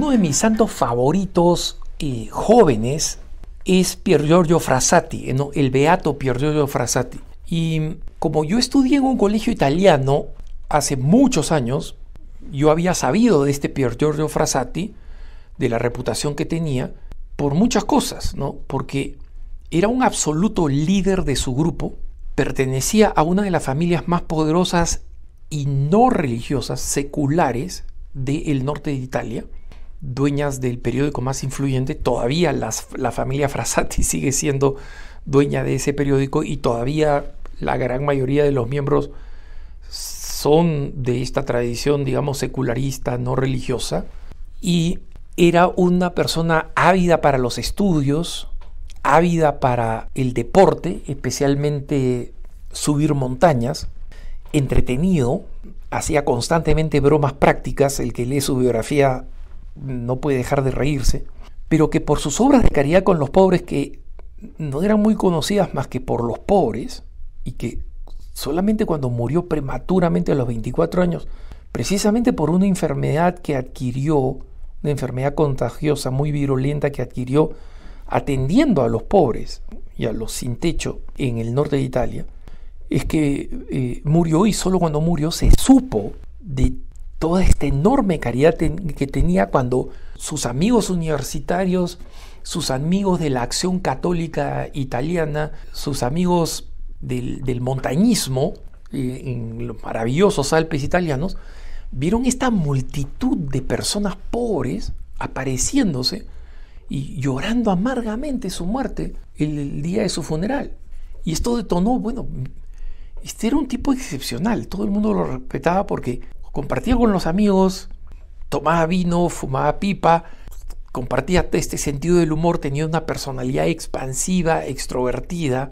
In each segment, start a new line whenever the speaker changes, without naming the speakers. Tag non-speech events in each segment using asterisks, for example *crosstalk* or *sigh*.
uno de mis santos favoritos eh, jóvenes es Pier Giorgio Frassati, eh, el beato Pier Giorgio Frassati. Y como yo estudié en un colegio italiano hace muchos años, yo había sabido de este Pier Giorgio Frassati, de la reputación que tenía, por muchas cosas, Porque era un absoluto líder de su grupo, pertenecía a una de las familias más poderosas y no religiosas, seculares, del norte de Italia, dueñas del periódico más influyente, todavía la familia Frasati *laughs* sigue siendo dueña de ese periódico y todavía la gran mayoría de los miembros son de esta tradición, digamos, secularista, no religiosa, y era una persona ávida para los estudios, ávida para el deporte, especialmente subir montañas, entretenido, hacía constantemente bromas prácticas, el que lee su biografía no puede dejar de reírse, pero que por sus obras de caridad con los pobres que no eran muy conocidas más que por los pobres y que solamente cuando murió prematuramente a los 24 años, precisamente por una enfermedad que adquirió, una enfermedad contagiosa muy virulenta que adquirió atendiendo a los pobres y a los sin techo en el norte de Italia, es que eh, murió y solo cuando murió se supo de toda esta enorme caridad que tenía cuando sus amigos universitarios, sus amigos de la acción católica italiana, sus amigos del, montañismo eh, en los maravillosos Alpes italianos, vieron esta multitud de personas pobres apareciéndose y llorando amargamente su muerte el día de su funeral. Y esto detonó, bueno, este era un tipo excepcional, todo el mundo lo respetaba porque compartía con los amigos, tomaba vino, fumaba pipa, compartía este sentido del humor, tenía una personalidad expansiva, extrovertida,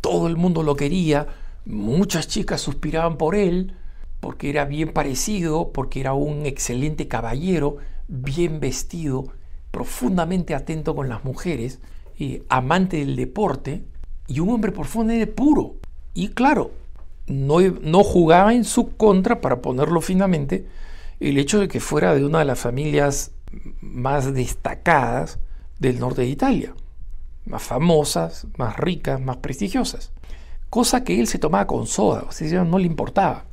todo el mundo lo quería, muchas chicas suspiraban por él, porque era bien parecido, porque era un excelente caballero, bien vestido, profundamente atento con las mujeres, eh, amante del deporte y un hombre profundamente puro. Y claro, no, jugaba en su contra, para ponerlo finamente, el hecho de que fuera de una de las familias más destacadas del norte de Italia, más famosas, más ricas, más prestigiosas, cosa que él se tomaba con soda, o no le importaba.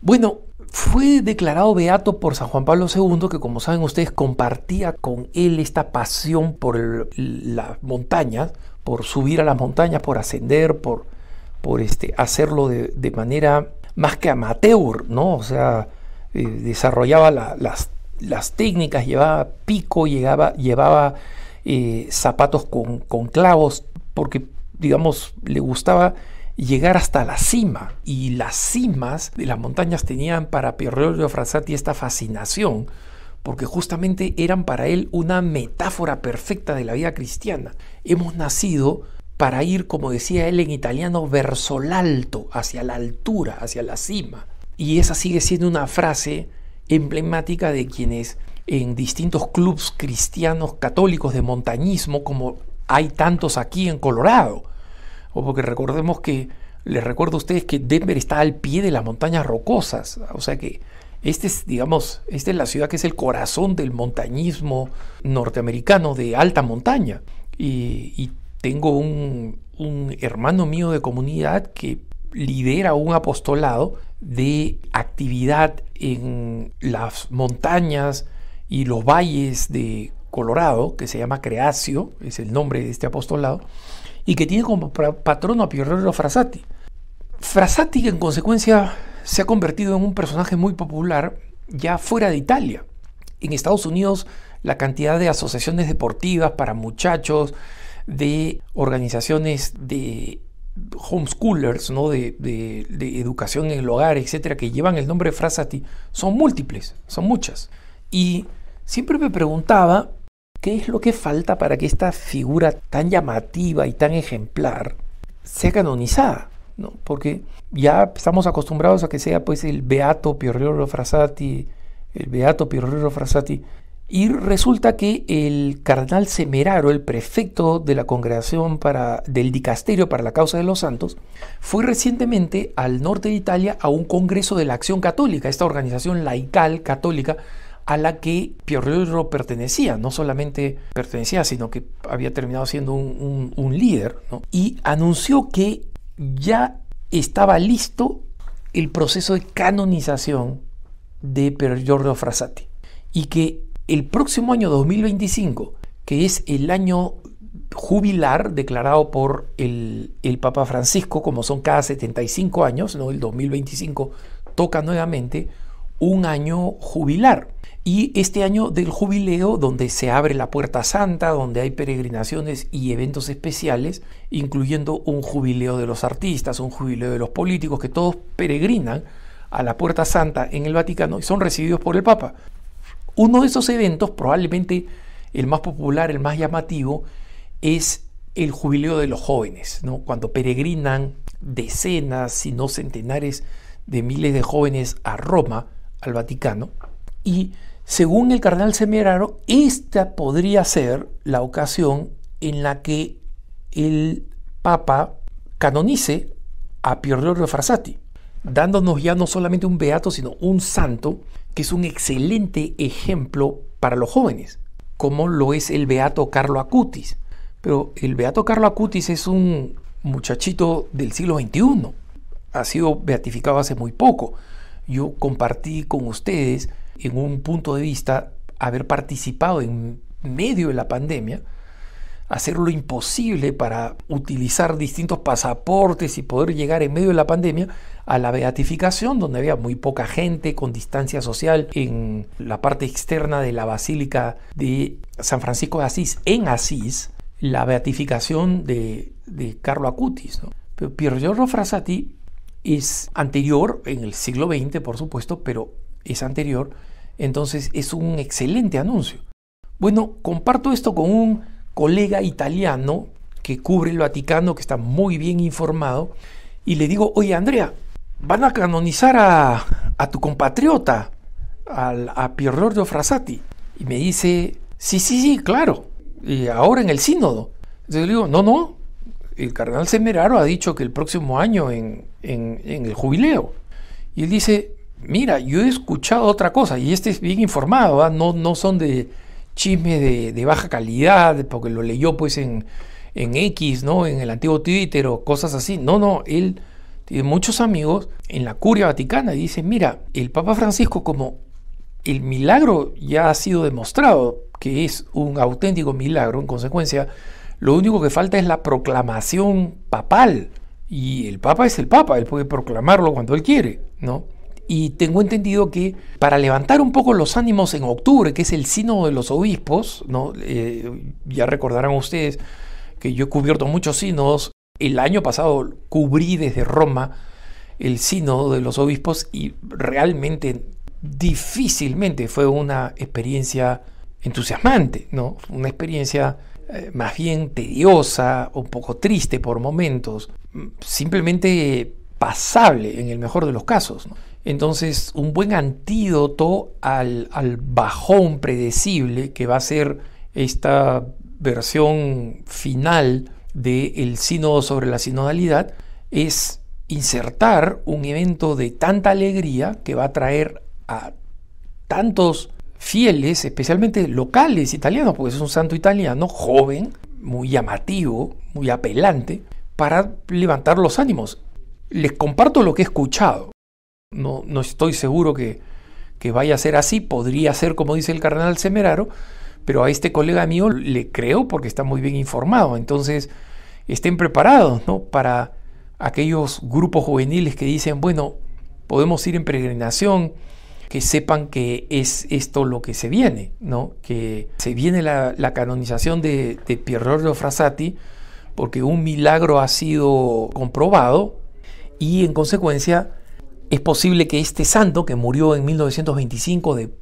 Bueno, fue declarado beato por San Juan Pablo II, que como saben ustedes compartía con él esta pasión por las montañas, por subir a las montañas, por ascender, por por este, hacerlo de, manera más que amateur, ¿no? O sea, eh, desarrollaba las, las, técnicas, llevaba pico, llegaba, llevaba eh, zapatos con, clavos, porque, digamos, le gustaba llegar hasta la cima. Y las cimas de las montañas tenían para Pierre Frassati esta fascinación, porque justamente eran para él una metáfora perfecta de la vida cristiana. Hemos nacido para ir, como decía él en italiano, verso alto, hacia la altura, hacia la cima. Y esa sigue siendo una frase emblemática de quienes en distintos clubes cristianos católicos de montañismo, como hay tantos aquí en Colorado. O porque recordemos que, les recuerdo a ustedes que Denver está al pie de las montañas rocosas, o sea que este es, digamos, esta es la ciudad que es el corazón del montañismo norteamericano de alta montaña. y tengo un, hermano mío de comunidad que lidera un apostolado de actividad en las montañas y los valles de Colorado, que se llama Creacio, es el nombre de este apostolado, y que tiene como patrono a Pierrero Frassati. Frassati, en consecuencia se ha convertido en un personaje muy popular ya fuera de Italia. En Estados Unidos, la cantidad de asociaciones deportivas para muchachos, de organizaciones de homeschoolers, ¿no? De, de, educación en el hogar, etcétera, que llevan el nombre de Frasati, son múltiples, son muchas. Y siempre me preguntaba qué es lo que falta para que esta figura tan llamativa y tan ejemplar sea canonizada, Porque ya estamos acostumbrados a que sea pues el beato Piorrioro Frasati, el beato piorrero Frasati, y resulta que el cardenal Semeraro, el prefecto de la congregación para, del dicasterio para la causa de los santos, fue recientemente al norte de Italia a un congreso de la Acción Católica, esta organización laical católica a la que Giorgio pertenecía, no solamente pertenecía, sino que había terminado siendo un, líder, y anunció que ya estaba listo el proceso de canonización de Piorlero Frassati y que el próximo año 2025, que es el año jubilar declarado por el, Papa Francisco, como son cada 75 años, ¿no? el 2025 toca nuevamente un año jubilar. Y este año del jubileo, donde se abre la puerta santa, donde hay peregrinaciones y eventos especiales, incluyendo un jubileo de los artistas, un jubileo de los políticos, que todos peregrinan a la puerta santa en el Vaticano y son recibidos por el Papa. Uno de esos eventos, probablemente el más popular, el más llamativo, es el jubileo de los jóvenes, cuando peregrinan decenas, si no centenares de miles de jóvenes a Roma, al Vaticano, y según el cardenal Semeraro, esta podría ser la ocasión en la que el Papa canonice a Pierre de Frassati dándonos ya no solamente un beato, sino un santo, que es un excelente ejemplo para los jóvenes, como lo es el beato Carlo Acutis. Pero el beato Carlo Acutis es un muchachito del siglo XXI, ha sido beatificado hace muy poco. Yo compartí con ustedes en un punto de vista haber participado en medio de la pandemia hacer lo imposible para utilizar distintos pasaportes y poder llegar en medio de la pandemia a la beatificación, donde había muy poca gente con distancia social en la parte externa de la Basílica de San Francisco de Asís, en Asís, la beatificación de, Carlo Acutis. ¿no? Pero Giorgio Frassati es anterior, en el siglo XX por supuesto, pero es anterior, entonces es un excelente anuncio. Bueno, comparto esto con un colega italiano que cubre el Vaticano, que está muy bien informado, y le digo, oye Andrea, van a canonizar a, tu compatriota, al, a Pierlordo Frassati. Y me dice, sí, sí, sí, claro, y ahora en el sínodo. Entonces le digo, no, no, el cardenal Semeraro ha dicho que el próximo año en, el jubileo. Y él dice, mira, yo he escuchado otra cosa, y este es bien informado, ¿ah? no, no son de chisme de, baja calidad, porque lo leyó pues en, en X, ¿no? En el antiguo Twitter o cosas así. No, no, él tiene muchos amigos en la curia vaticana y dice, mira, el Papa Francisco como el milagro ya ha sido demostrado, que es un auténtico milagro, en consecuencia, lo único que falta es la proclamación papal. Y el Papa es el Papa, él puede proclamarlo cuando él quiere, ¿no? Y tengo entendido que para levantar un poco los ánimos en octubre, que es el sínodo de los obispos, ¿no? Eh, ya recordarán ustedes que yo he cubierto muchos sínodos. El año pasado cubrí desde Roma el sínodo de los obispos y realmente difícilmente fue una experiencia entusiasmante, ¿no? Una experiencia eh, más bien tediosa, un poco triste por momentos, simplemente pasable en el mejor de los casos. Entonces, un buen antídoto al, bajón predecible que va a ser esta versión final del sínodo sobre la sinodalidad es insertar un evento de tanta alegría que va a traer a tantos fieles, especialmente locales italianos, porque es un santo italiano, joven, muy llamativo, muy apelante, para levantar los ánimos. Les comparto lo que he escuchado no, estoy seguro que, que, vaya a ser así, podría ser como dice el cardenal Semeraro, pero a este colega mío le creo porque está muy bien informado, entonces estén preparados ¿no? para aquellos grupos juveniles que dicen, bueno, podemos ir en peregrinación, que sepan que es esto lo que se viene, ¿no? que se viene la, canonización de, de Pierrot Frassati porque un milagro ha sido comprobado y en consecuencia es posible que este santo, que murió en 1925 de,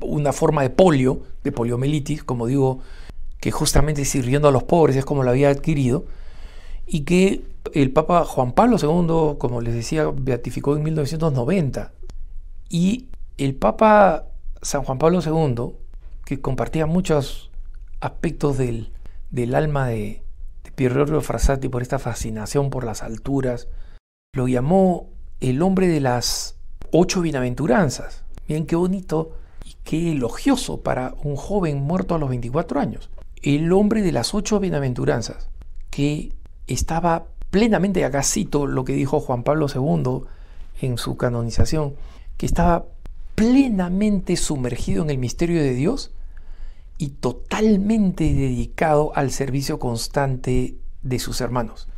una forma de polio, de poliomielitis, como digo, que justamente sirviendo a los pobres es como lo había adquirido, y que el Papa Juan Pablo II, como les decía, beatificó en 1990. Y el Papa San Juan Pablo II, que compartía muchos aspectos del, del alma de, de Pierre Frassati por esta fascinación por las alturas, lo llamó el hombre de las ocho bienaventuranzas. Miren qué bonito y qué elogioso para un joven muerto a los 24 años. El hombre de las ocho bienaventuranzas, que estaba plenamente, acá cito lo que dijo Juan Pablo II en su canonización, que estaba plenamente sumergido en el misterio de Dios y totalmente dedicado al servicio constante de sus hermanos.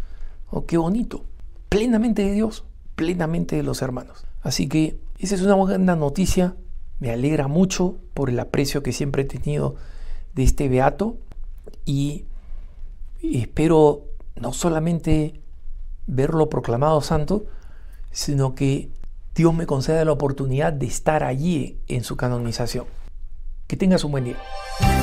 Oh, qué bonito, plenamente de Dios, plenamente de los hermanos. Así que esa es una buena noticia, me alegra mucho por el aprecio que siempre he tenido de este beato y espero no solamente verlo proclamado santo, sino que Dios me conceda la oportunidad de estar allí en su canonización. Que tengas un buen día.